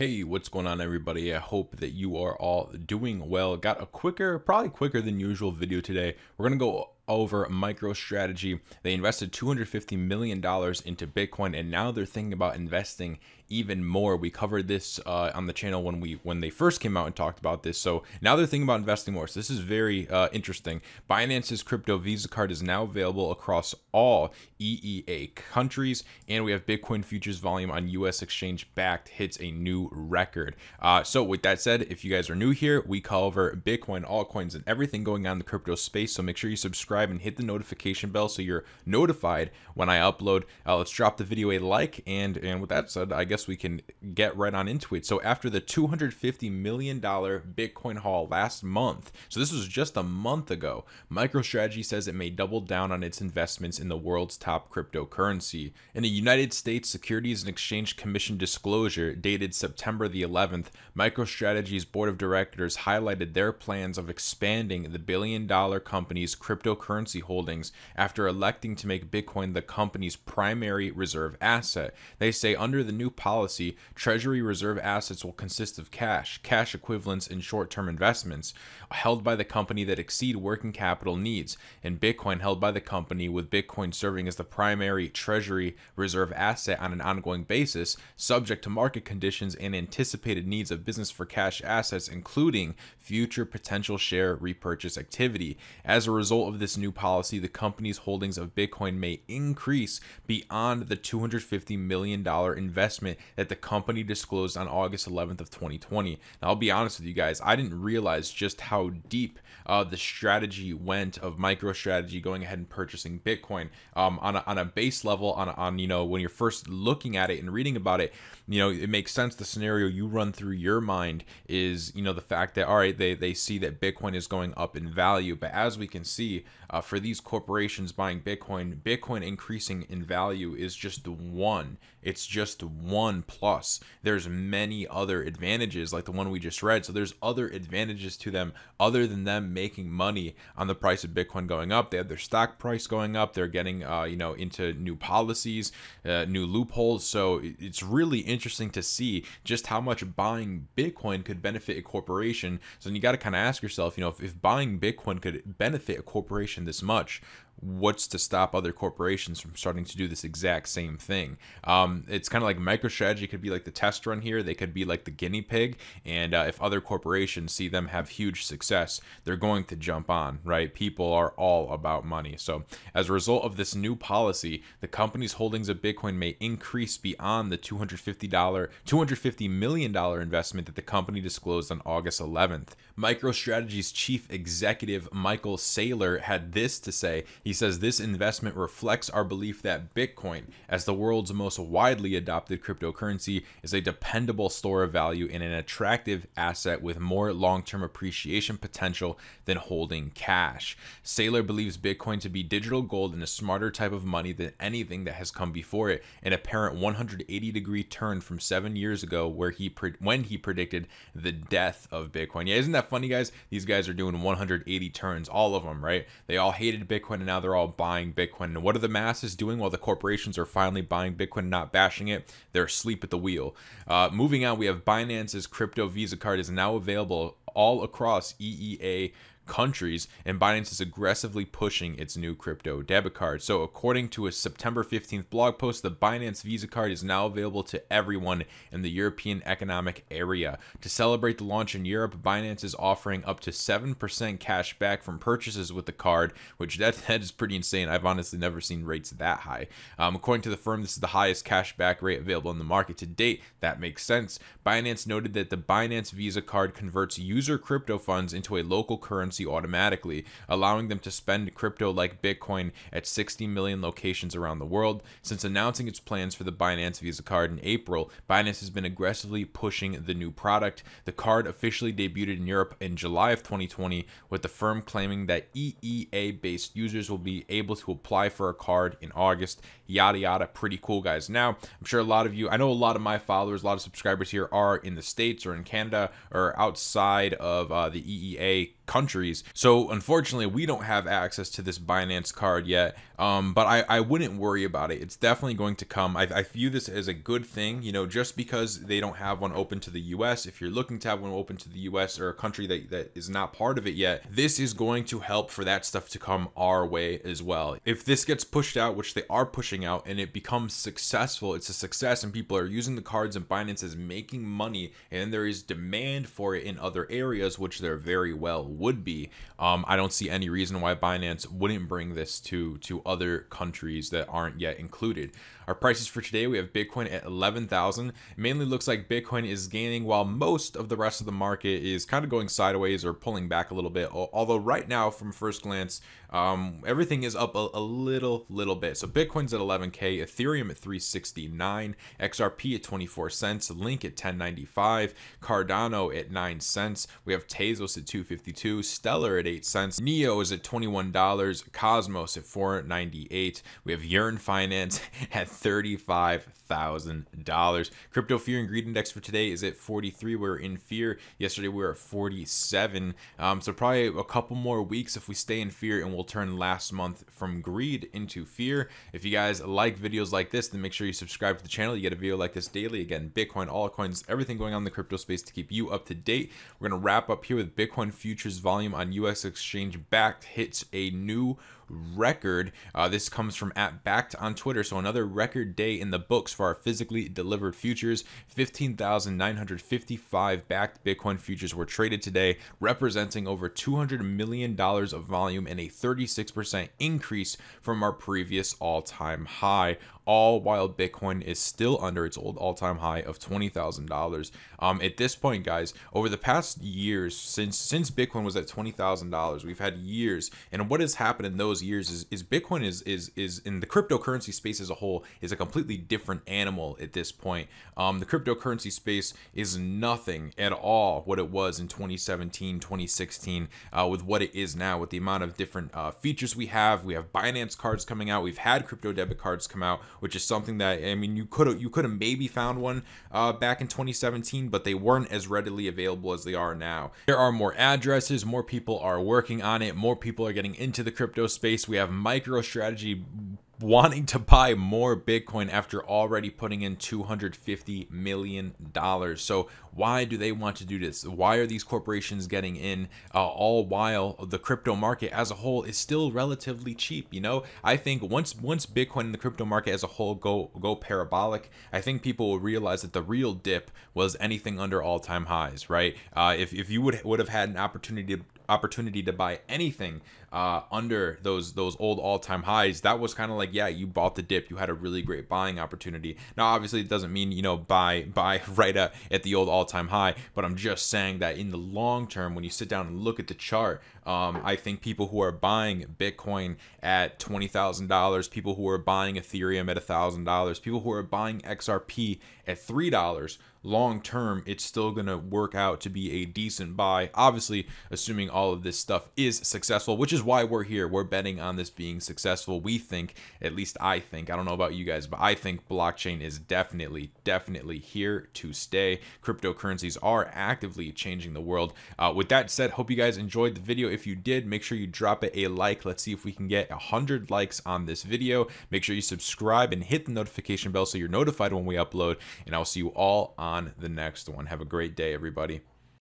Hey, what's going on everybody? I hope that you are all doing well. Got a quicker, probably quicker than usual video today. We're going to go over MicroStrategy. They invested $250 million into Bitcoin and now they're thinking about investing even more. We covered this uh, on the channel when we when they first came out and talked about this. So now they're thinking about investing more. So this is very uh, interesting. Binance's crypto Visa card is now available across all EEA countries, and we have Bitcoin futures volume on U.S. exchange backed hits a new record. Uh, so with that said, if you guys are new here, we cover Bitcoin, altcoins, and everything going on in the crypto space. So make sure you subscribe and hit the notification bell so you're notified when I upload. Uh, let's drop the video a like, and and with that said, I guess guess we can get right on into it. So after the $250 million Bitcoin haul last month, so this was just a month ago, MicroStrategy says it may double down on its investments in the world's top cryptocurrency. In a United States Securities and Exchange Commission disclosure dated September the 11th, MicroStrategy's board of directors highlighted their plans of expanding the billion dollar company's cryptocurrency holdings after electing to make Bitcoin the company's primary reserve asset. They say under the new policy policy, Treasury reserve assets will consist of cash, cash equivalents, and short term investments held by the company that exceed working capital needs, and Bitcoin held by the company, with Bitcoin serving as the primary Treasury reserve asset on an ongoing basis, subject to market conditions and anticipated needs of business for cash assets, including future potential share repurchase activity. As a result of this new policy, the company's holdings of Bitcoin may increase beyond the $250 million investment that the company disclosed on August 11th of 2020. Now, I'll be honest with you guys, I didn't realize just how deep uh, the strategy went of MicroStrategy going ahead and purchasing Bitcoin um, on, a, on a base level. On, on you know when you're first looking at it and reading about it, you know it makes sense. The scenario you run through your mind is you know the fact that all right they they see that Bitcoin is going up in value, but as we can see uh, for these corporations buying Bitcoin, Bitcoin increasing in value is just one. It's just one one plus. There's many other advantages like the one we just read. So there's other advantages to them other than them making money on the price of Bitcoin going up. They have their stock price going up. They're getting uh, you know into new policies, uh, new loopholes. So it's really interesting to see just how much buying Bitcoin could benefit a corporation. So then you got to kind of ask yourself, you know, if, if buying Bitcoin could benefit a corporation this much, what's to stop other corporations from starting to do this exact same thing? Um, it's kind of like MicroStrategy could be like the test run here. They could be like the guinea pig. And uh, if other corporations see them have huge success, they're going to jump on, right? People are all about money. So as a result of this new policy, the company's holdings of Bitcoin may increase beyond the $250, $250 million investment that the company disclosed on August 11th. MicroStrategy's chief executive, Michael Saylor, had this to say. He he says this investment reflects our belief that Bitcoin, as the world's most widely adopted cryptocurrency, is a dependable store of value and an attractive asset with more long term appreciation potential than holding cash. Saylor believes Bitcoin to be digital gold and a smarter type of money than anything that has come before it, an apparent 180 degree turn from seven years ago where he when he predicted the death of Bitcoin. Yeah, isn't that funny, guys? These guys are doing 180 turns, all of them, right? They all hated Bitcoin and now now they're all buying Bitcoin. And what are the masses doing? Well, the corporations are finally buying Bitcoin, not bashing it. They're asleep at the wheel. Uh, moving on, we have Binance's crypto Visa card is now available all across EEA countries, and Binance is aggressively pushing its new crypto debit card. So, according to a September 15th blog post, the Binance Visa card is now available to everyone in the European Economic Area. To celebrate the launch in Europe, Binance is offering up to 7% cash back from purchases with the card, which that, that is pretty insane. I've honestly never seen rates that high. Um, according to the firm, this is the highest cash back rate available in the market to date. That makes sense. Binance noted that the Binance Visa card converts user crypto funds into a local currency currency automatically, allowing them to spend crypto like Bitcoin at 60 million locations around the world. Since announcing its plans for the Binance Visa card in April, Binance has been aggressively pushing the new product. The card officially debuted in Europe in July of 2020, with the firm claiming that EEA based users will be able to apply for a card in August. Yada yada, pretty cool, guys. Now, I'm sure a lot of you, I know a lot of my followers, a lot of subscribers here are in the States or in Canada or outside of uh, the EEA countries. So unfortunately, we don't have access to this Binance card yet. Um, but I, I wouldn't worry about it. It's definitely going to come. I, I view this as a good thing, you know, just because they don't have one open to the US, if you're looking to have one open to the US or a country that, that is not part of it yet, this is going to help for that stuff to come our way as well. If this gets pushed out, which they are pushing out, and it becomes successful, it's a success, and people are using the cards and Binance is making money, and there is demand for it in other areas, which there very well would be. Um, I don't see any reason why Binance wouldn't bring this to to other countries that aren't yet included. Our prices for today, we have Bitcoin at 11,000. Mainly looks like Bitcoin is gaining while most of the rest of the market is kind of going sideways or pulling back a little bit. Although right now from first glance, um, everything is up a, a little, little bit. So Bitcoin's at 11K, Ethereum at 369, XRP at 24 cents, Link at 1095, Cardano at 9 cents. We have Tezos at 252, Stellar at 8 cents, Neo is at $21, Cosmos at 498. We have Yearn Finance at $35,000. Crypto Fear and Greed Index for today is at 43. We're in fear. Yesterday we were at 47. Um, so probably a couple more weeks if we stay in fear and we'll will turn last month from greed into fear. If you guys like videos like this, then make sure you subscribe to the channel. You get a video like this daily. Again, Bitcoin, altcoins, everything going on in the crypto space to keep you up to date. We're going to wrap up here with Bitcoin futures volume on US exchange backed hits a new record. Uh, this comes from at Backed on Twitter. So another record day in the books for our physically delivered futures. 15,955 backed Bitcoin futures were traded today, representing over $200 million of volume and a 36% increase from our previous all time high all while Bitcoin is still under its old all-time high of $20,000. Um, at this point, guys, over the past years since since Bitcoin was at $20,000, we've had years, and what has happened in those years is, is Bitcoin is is is in the cryptocurrency space as a whole is a completely different animal at this point. Um, the cryptocurrency space is nothing at all what it was in 2017, 2016, uh, with what it is now, with the amount of different uh, features we have. We have Binance cards coming out. We've had crypto debit cards come out which is something that I mean you could you could have maybe found one uh, back in 2017, but they weren't as readily available as they are now. There are more addresses, more people are working on it, more people are getting into the crypto space. We have MicroStrategy wanting to buy more Bitcoin after already putting in $250 million. So, why do they want to do this? Why are these corporations getting in uh, all while the crypto market as a whole is still relatively cheap? You know, I think once once Bitcoin and the crypto market as a whole go go parabolic, I think people will realize that the real dip was anything under all time highs, right? Uh, if, if you would would have had an opportunity to, opportunity to buy anything uh, under those those old all-time highs, that was kind of like, yeah, you bought the dip. You had a really great buying opportunity. Now, obviously, it doesn't mean you know buy buy right at, at the old all-time high, but I'm just saying that in the long term, when you sit down and look at the chart, um, I think people who are buying Bitcoin at twenty thousand dollars, people who are buying Ethereum at thousand dollars, people who are buying XRP at three dollars long term, it's still going to work out to be a decent buy. Obviously, assuming all of this stuff is successful, which is is why we're here. We're betting on this being successful. We think, at least I think, I don't know about you guys, but I think blockchain is definitely, definitely here to stay. Cryptocurrencies are actively changing the world. Uh, with that said, hope you guys enjoyed the video. If you did, make sure you drop it a like. Let's see if we can get 100 likes on this video. Make sure you subscribe and hit the notification bell so you're notified when we upload. And I'll see you all on the next one. Have a great day, everybody.